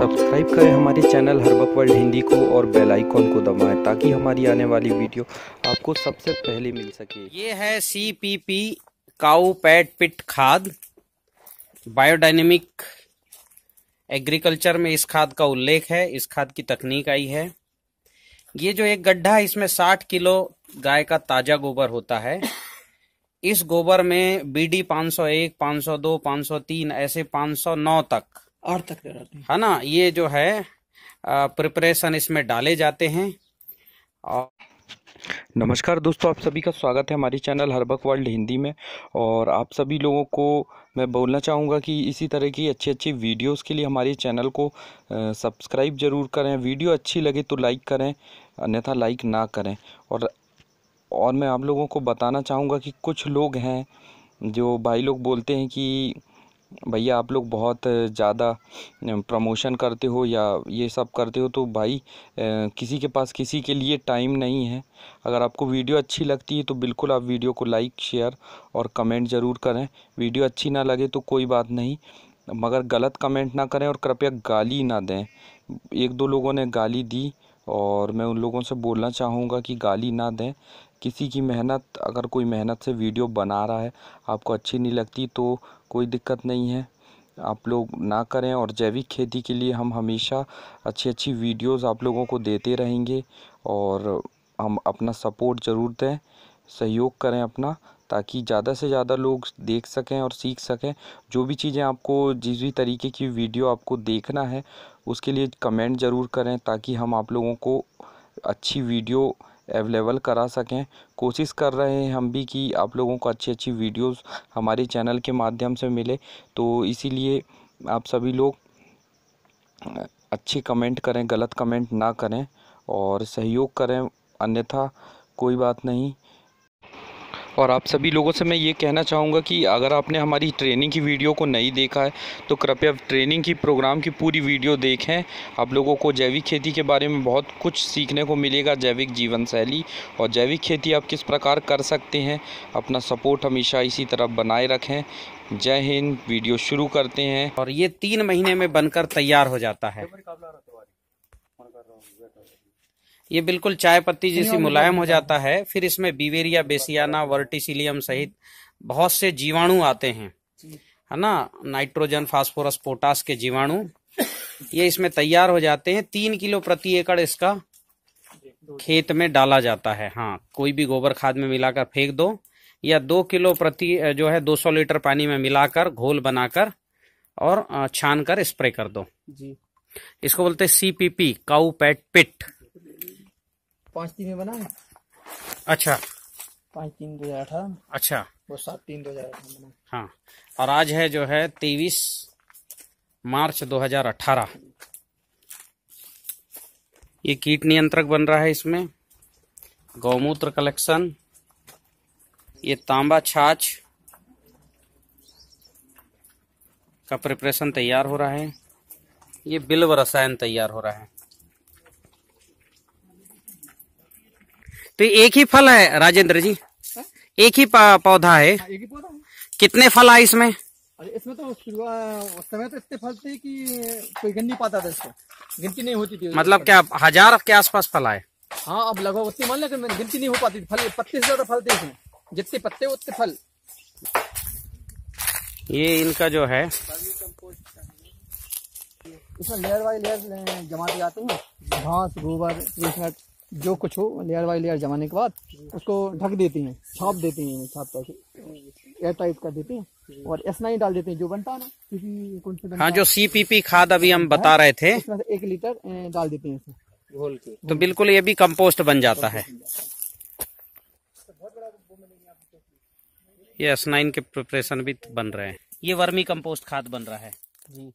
Subscribe करें हमारे channel हर्बक world Hindi को और बेल आइकॉन को दबाएं ताकि हमारी आने वाली वीडियो आपको सबसे पहले मिल सके ये है C P P cow pat pit खाद बायोडायनेमिक एग्रीकल्चर में इस खाद का उल्लेख है इस खाद की तकनीक आई है ये जो एक गड्ढा है इसमें 60 किलो गाय का ताजा गोबर होता है इस गोबर में बीडी 501, 502, 503 ऐसे 509 तक आठ तक है हाँ ना ये जो है प्रिपरेशन इसमें डाले जाते हैं और नमस्कार दोस्तों आप सभी का स्वागत है हमारी चैनल हरबक वर्ल्ड हिंदी में और आप सभी लोगों को मैं बोलना चाहूँगा कि इसी तरह की अच्छी अच्छी वीडियोस के लिए हमारे चैनल को सब्सक्राइब ज़रूर करें वीडियो अच्छी लगे तो लाइक करें अन्यथा लाइक ना करें और और मैं आप लोगों को बताना चाहूँगा कि कुछ लोग हैं जो भाई लोग बोलते हैं कि भैया आप लोग बहुत ज़्यादा प्रमोशन करते हो या ये सब करते हो तो भाई किसी के पास किसी के लिए टाइम नहीं है अगर आपको वीडियो अच्छी लगती है तो बिल्कुल आप वीडियो को लाइक शेयर और कमेंट ज़रूर करें वीडियो अच्छी ना लगे तो कोई बात नहीं मगर गलत कमेंट ना करें और कृपया गाली ना दें एक दो लोगों ने गाली दी और मैं उन लोगों से बोलना चाहूँगा कि गाली ना दें किसी की मेहनत अगर कोई मेहनत से वीडियो बना रहा है आपको अच्छी नहीं लगती तो कोई दिक्कत नहीं है आप लोग ना करें और जैविक खेती के लिए हम हमेशा अच्छी अच्छी वीडियोस आप लोगों को देते रहेंगे और हम अपना सपोर्ट ज़रूर दें सहयोग करें अपना ताकि ज़्यादा से ज़्यादा लोग देख सकें और सीख सकें जो भी चीज़ें आपको जिस भी तरीके की वीडियो आपको देखना है उसके लिए कमेंट ज़रूर करें ताकि हम आप लोगों को अच्छी वीडियो अवेलेबल करा सकें कोशिश कर रहे हैं हम भी कि आप लोगों को अच्छी अच्छी वीडियोस हमारे चैनल के माध्यम से मिले तो इसीलिए आप सभी लोग अच्छी कमेंट करें गलत कमेंट ना करें और सहयोग करें अन्यथा कोई बात नहीं और आप सभी लोगों से मैं ये कहना चाहूँगा कि अगर आपने हमारी ट्रेनिंग की वीडियो को नहीं देखा है तो कृपया ट्रेनिंग की प्रोग्राम की पूरी वीडियो देखें आप लोगों को जैविक खेती के बारे में बहुत कुछ सीखने को मिलेगा जैविक जीवन शैली और जैविक खेती आप किस प्रकार कर सकते हैं अपना सपोर्ट हमेशा इसी तरह बनाए रखें जय हिंद वीडियो शुरू करते हैं और ये तीन महीने में बनकर तैयार हो जाता है ये बिल्कुल चाय पत्ती जैसी मुलायम हो जाता है फिर इसमें बीवेरिया बेसियाना वर्टिसिलियम सहित बहुत से जीवाणु आते हैं है ना नाइट्रोजन फास्फोरस पोटास के जीवाणु ये इसमें तैयार हो जाते हैं तीन किलो प्रति एकड़ इसका खेत में डाला जाता है हाँ कोई भी गोबर खाद में मिलाकर फेंक दो या दो किलो प्रति जो है दो सौ लीटर पानी में मिलाकर घोल बनाकर और छान कर स्प्रे कर दो जी इसको बोलते हैं सीपीपी काउ पैट पिट पाँच तीन में बना है अच्छा पाँच तीन दो हजार अठारह अच्छा वो सात तीन दो हजार अठारह हाँ और आज है जो है तेईस मार्च दो हजार अठारह ये कीट नियंत्रक बन रहा है इसमें गौमूत्र कलेक्शन ये तांबा छाछ का प्रिपरेशन तैयार हो रहा है ये बिल्व रसायन तैयार हो रहा है तो एक ही फल है राजेंद्र जी है? हाँ? एक ही पौधा है हाँ, एक ही पौधा है कितने फल आए इसमें अरे इसमें तो उस समय तो इतने फल थे कि कोई गिन नहीं पाता था इसको गिनती नहीं होती थी मतलब क्या हजार के आसपास फल आए हाँ अब लगभग उतनी मान लेकिन गिनती नहीं हो पाती थी फल पत्ते से ज्यादा फल थे इसमें जितने पत्ते उतने फल ये इनका जो है इसमें लेयर बाई लेयर जमाते जाते हैं घास गोबर जो कुछ हो लेयर बाई लेयर जमाने के बाद उसको ढक देती हैं छाप देती हैं छाप करके एयर टाइप कर देती हैं और एस नाइन डाल देते हैं जो बनता है ना किसी कौन से हाँ जो पी खाद अभी हम बता रहे थे एक लीटर डाल देते हैं इसमें घोल के तो बिल्कुल ये भी कंपोस्ट बन जाता है ये एस नाइन के प्रिपरेशन भी बन रहे हैं ये वर्मी कंपोस्ट खाद बन रहा है जी